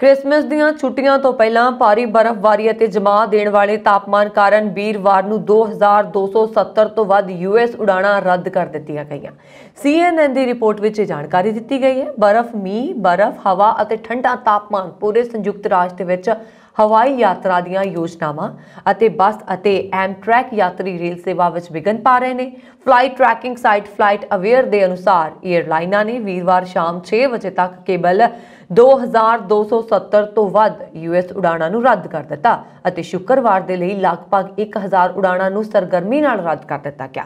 Christmas ਦੀਆਂ ਛੁੱਟੀਆਂ ਤੋਂ ਪਹਿਲਾਂ ਭਾਰੀ ਬਰਫ਼ਬਾਰੀ ਅਤੇ ਜਮਾ ਦੇਣ ਵਾਲੇ ਤਾਪਮਾਨ ਕਾਰਨ ਵੀਰਵਾਰ ਨੂੰ 2270 ਤੋਂ ਵੱਧ ਯੂਐਸ ਉਡਾਣਾਂ ਰੱਦ ਕਰ ਦਿੱਤੀਆਂ ਗਈਆਂ ਸੀਐਨਐਨ ਦੀ ਰਿਪੋਰਟ ਵਿੱਚ ਇਹ ਜਾਣਕਾਰੀ ਦਿੱਤੀ ਗਈ ਹੈ ਬਰਫ਼ ਮੀ ਬਰਫ਼ ਹਵਾ ਅਤੇ ਠੰਡਾ ਤਾਪਮਾਨ ਪੂਰੇ ਸੰਯੁਕਤ ਰਾਜ ਦੇ ਵਿੱਚ ਹਵਾਈ ਯਾਤਰਾ ਦੀਆਂ ਯੋਜਨਾਵਾਂ ਅਤੇ ਬੱਸ ਅਤੇ ਐਮਟ੍ਰੈਕ ਯਾਤਰੀ ਰੇਲ ਸੇਵਾ ਵਿੱਚ ਵਿਗਨ ਪਾ ਰਹੇ ਨੇ flight tracking site FlightAware ਦੇ ਅਨੁਸਾਰ 에ਅਰਲਾਈਨਾਂ ਨੇ ਵੀਰਵਾਰ ਸ਼ਾਮ 6 ਵਜੇ ਤੱਕ ਕੇਵਲ 2270 ਤੋਂ ਵੱਧ ਯੂਐਸ ਉਡਾਣਾਂ ਨੂੰ ਰੱਦ ਕਰ ਦਿੱਤਾ ਅਤੇ ਸ਼ੁੱਕਰਵਾਰ ਦੇ ਲਈ ਲਗਭਗ 1000 ਉਡਾਣਾਂ ਨੂੰ ਸਰਗਰਮੀ ਨਾਲ ਰੱਦ ਕਰ ਦਿੱਤਾ ਗਿਆ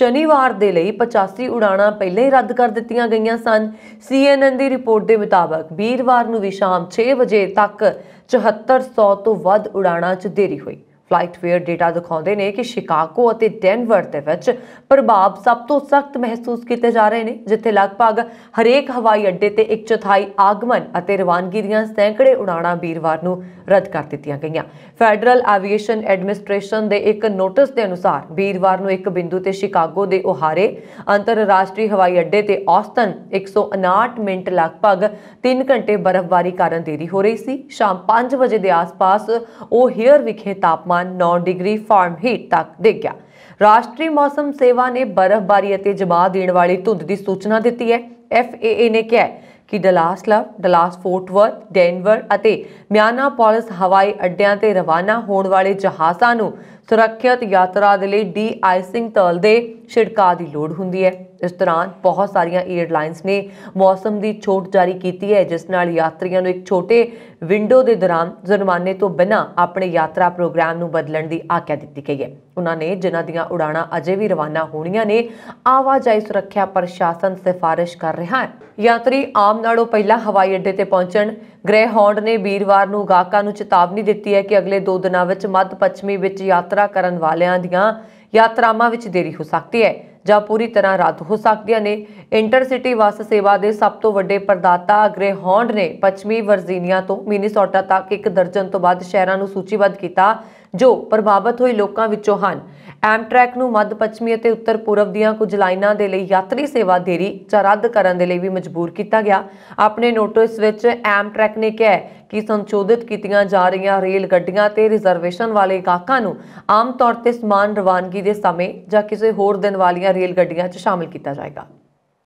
ਸ਼ਨੀਵਾਰ ਦੇ ਲਈ 85 ਉਡਾਣਾਂ ਪਹਿਲਾਂ ਹੀ ਰੱਦ ਕਰ ਦਿੱਤੀਆਂ ਗਈਆਂ ਸਨ ਸੀਐਨਐਨ ਦੀ ਰਿਪੋਰਟ ਦੇ ਮੁਤਾਬਕ ਵੀਰਵਾਰ ਨੂੰ ਵੀ ਸ਼ਾਮ 6 ਵਜੇ ਤੱਕ 7400 ਤੋਂ ਵੱਧ ਉਡਾਣਾਂ 'ਚ ਦੇਰੀ ਹੋਈ ਫਲਾਈਟਵੇਅਰ ਡਾਟਾ ਦਿਖਾਉਂਦੇ ਨੇ ਕਿ ਸ਼ਿਕਾਗੋ ਅਤੇ ਡੈਨਵਰ ਦੇ ਵਿੱਚ ਪ੍ਰਭਾਵ ਸਭ ਤੋਂ ਸਖਤ ਮਹਿਸੂਸ ਕੀਤੇ ਜਾ ਰਹੇ ਨੇ ਜਿੱਥੇ ਲਗਭਗ ਹਰੇਕ ਹਵਾਈ ਅੱਡੇ ਤੇ ਇੱਕ ਚੌਥਾਈ ਆਗਮਨ ਅਤੇ ਰਵਾਨਗੀ ਦੀਆਂ ਸੈਂਕੜੇ ਉਡਾਣਾਂ ਵੀਰਵਾਰ ਨੂੰ ਰੱਦ ਕਰ ਦਿੱਤੀਆਂ ਗਈਆਂ ਫੈਡਰਲ ਐਵੀਏਸ਼ਨ ਐਡਮਿਨਿਸਟ੍ਰੇਸ਼ਨ ਦੇ ਇੱਕ ਨੋਟਿਸ ਦੇ ਅਨੁਸਾਰ ਵੀਰਵਾਰ ਨੂੰ ਇੱਕ ਬਿੰਦੂ ਤੇ ਸ਼ਿਕਾਗੋ ਦੇ ਉਹਾਰੇ ਅੰਤਰਰਾਸ਼ਟਰੀ ਹਵਾਈ ਅੱਡੇ ਤੇ ਔਸਤਨ 159 ਮਿੰਟ ਲਗਭਗ 3 ਘੰਟੇ ਬਰਫ਼ਬਾਰੀ ਕਾਰਨ ਦੇਰੀ ਹੋ ਰਹੀ ਸੀ ਸ਼ਾਮ 5 ਵਜੇ ਦੇ ਆਸ-ਪਾਸ ਉਹ ਹੇਅਰ ਵਿਖੇ ਤਾਪਮਾਨ 9 ਡਿਗਰੀ ਫਾਰਨਹੀਟ ਤੱਕ ਡਿੱਗ ਗਿਆ ਰਾਸ਼ਟਰੀ ਮੌਸਮ ਸੇਵਾ ਨੇ ਬਰਫ਼ਬਾਰੀ ਅਤੇ ਜਮਾ ਦੇਣ ਵਾਲੀ ਧੁੰਦ ਦੀ ਸੂਚਨਾ ਦਿੱਤੀ ਹੈ ਐਫਏਏ ਨੇ ਕਿਹਾ ਕਿ Dallas Love Dallas Fort Denver ਅਤੇ ਮਿਆਨਾਪੋਲਿਸ ਹਵਾਈ ਅੱਡਿਆਂ ਤੇ ਰਵਾਨਾ ਹੋਣ ਵਾਲੇ ਜਹਾਜ਼ਾਂ ਨੂੰ ਸੁਰੱਖਿਅਤ ਯਾਤਰਾ ਦੇ ਲਈ ਡੀ ਆਈਸਿੰਗ ਤਲ ਦੇ ਛਿੜਕਾ ਦੀ ਲੋੜ ਹੁੰਦੀ ਹੈ ਇਸ ਦੌਰਾਨ ਬਹੁਤ ਸਾਰੀਆਂ 에ਅਰਲਾਈਨਸ ਨੇ ਮੌਸਮ ਦੀ ਛੋਟ ਜਾਰੀ ਕੀਤੀ ਹੈ ਜਿਸ ਨਾਲ ਯਾਤਰੀਆਂ ਨੂੰ ਇੱਕ ਛੋਟੇ ਵਿੰਡੋ ਦੇ ਦੌਰਾਨ ਜੁਰਮਾਨੇ ਤੋਂ ਬਿਨਾਂ ਆਪਣੇ ਯਾਤਰਾ ਪ੍ਰੋਗਰਾਮ ਨੂੰ ਬਦਲਣ ਦੀ ਆਗਿਆ ਦਿੱਤੀ ਗਈ ਹੈ ਉਹਨਾਂ ਨੇ ਜਿਨ੍ਹਾਂ ਦੀਆਂ ਉਡਾਣਾਂ ਅਜੇ ਵੀ ਰਵਾਨਾ ਹੋਣੀਆਂ ਨੇ ਆਵਾਜਾਈ ਸੁਰੱਖਿਆ ਪ੍ਰਸ਼ਾਸਨ ਸਿਫਾਰਿਸ਼ ਕਰ ਰਿਹਾ ਹੈ ਯਾਤਰੀ ਆਮ ਨਾਲੋਂ ਪਹਿਲਾਂ ਹਵਾਈ ਅੱਡੇ ਤੇ ਪਹੁੰਚਣ ਗ੍ਰੇ ਹੌਂਡ ਨੇ ਵੀਰਵਾਰ ਨੂੰ ਗਾਹਕਾਂ ਨੂੰ ਚੇਤਾਵਨੀ ਦਿੱਤੀ ਹੈ ਕਿ ਅਗਲੇ 2 ਦਿਨਾਂ ਵਿੱਚ ਮੱਧ ਪੱਛਮੀ ਵਿੱਚ ਯਾਤਰਾ ਕਰਨ ਵਾਲਿਆਂ ਦੀਆਂ ਯਾਤਰਾਵਾਂ ਵਿੱਚ ਦੇਰੀ ਹੋ ਸਕਦੀ ਹੈ ਜਾਂ ਪੂਰੀ ਤਰ੍ਹਾਂ ਰੱਦ ਹੋ ਸਕਦੀਆਂ ਨੇ ਇੰਟਰਸਿਟੀ ਬੱਸ ਸੇਵਾ ਦੇ ਸਭ ਤੋਂ ਵੱਡੇ ਪ੍ਰਦਾਤਾ ਗ੍ਰੇ ਹੌਂਡ ਨੇ ਪੱਛਮੀ ਵਰਜੀਨੀਆ ਤੋਂ ਮਿਨੀਸੋਟਾ ਤੱਕ ਇੱਕ ਦਰਜਨ ਤੋਂ ਵੱਧ ਸ਼ਹਿਰਾਂ ਨੂੰ ਸੂਚੀਬੱਧ ਕੀਤਾ ਜੋ ਪ੍ਰਭਾਵਿਤ ਹੋਏ ਲੋਕਾਂ ਵਿੱਚੋਂ ਹਨ ਐਮਟ੍ਰੈਕ ਨੂੰ ਮੱਧ ਪੱਛਮੀ ਅਤੇ ਉੱਤਰ ਪੂਰਬ ਦੀਆਂ ਕੁਝ ਲਾਈਨਾਂ ਦੇ ਲਈ ਯਾਤਰੀ ਸੇਵਾ ਦੇਰੀ ਜਾਂ ਰੱਦ ਕਰਨ ਦੇ ਲਈ ਵੀ ਮਜਬੂਰ ਕੀਤਾ ਗਿਆ ਆਪਣੇ ਨੋਟਿਸ ਵਿੱਚ ਐਮਟ੍ਰੈਕ ਨੇ ਕਿਹਾ ਕਿ ਸੰਸ਼ੋਧਿਤ ਕੀਤੀਆਂ ਜਾ ਰਹੀਆਂ ਰੇਲ ਗੱਡੀਆਂ ਤੇ ਰਿਜ਼ਰਵੇਸ਼ਨ ਵਾਲੇ ਗਾਹਕਾਂ ਨੂੰ ਆਮ ਤੌਰ ਤੇ ਸਮਾਨ ਰਵਾਨਗੀ ਦੇ ਸਮੇਂ ਜਾਂ ਕਿਸੇ ਹੋਰ ਦਿਨ ਵਾਲੀਆਂ ਰੇਲ ਗੱਡੀਆਂ 'ਚ ਸ਼ਾਮਲ ਕੀਤਾ ਜਾਏਗਾ